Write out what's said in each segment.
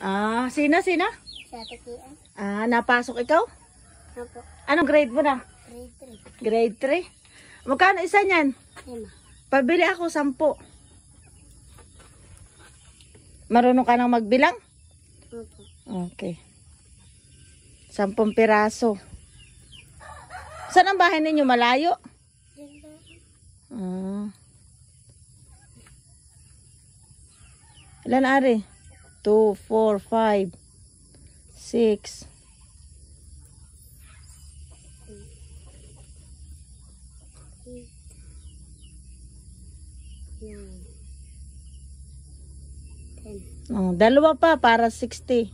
Ah, sina, sina? Sa Takian. Ah, napasok ikaw? Opo. Anong grade mo na? Grade 3. Grade 3? Magkano isa niyan? Lima. Pabili ako sampo. Marunong ka nang magbilang? Opo. Okay. Sampung piraso. Saan ang bahay ninyo? Malayo? Ah. Ilan ari? 2, 4, 5, 6, 10. Oh, dalawa pa para 60.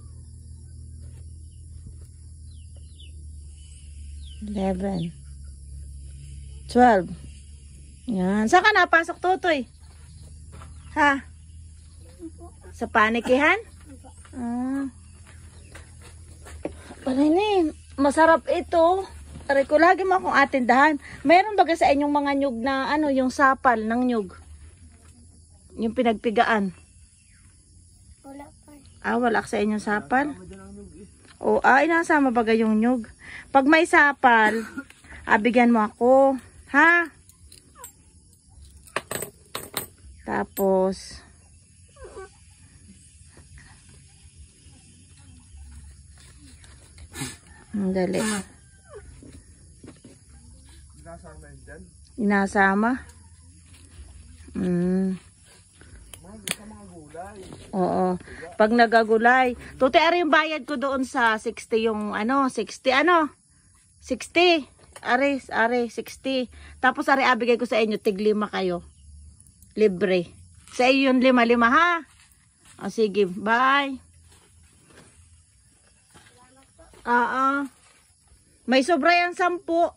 11. 12. Yan. Saan ka napasok, Totoy? Ha? Sa panikihan? Ah. Panini, eh. masarap ito. Aray ko, lagi mo akong atindahan. Meron ba sa inyong mga nyug na ano, yung sapal ng nyug? Yung pinagpigaan? Wala pa. Ah, wala sa inyong sapal? O, oh, ah, inasama ba yung nyug? Pag may sapal, abigyan ah, mo ako. Ha? Tapos, Ang dali. Ah. Inasama yun dyan? Inasama? Mm. Oo. Pag nagagulay. Tuti, ari yung bayad ko doon sa 60 yung ano, 60 ano? 60. Ari, ari, 60. Tapos ari, abigay ko sa inyo, tiglima kayo. Libre. Sa iyo yung lima-lima ha? O sige, bye. Ah, ah. May sobra yan sampu.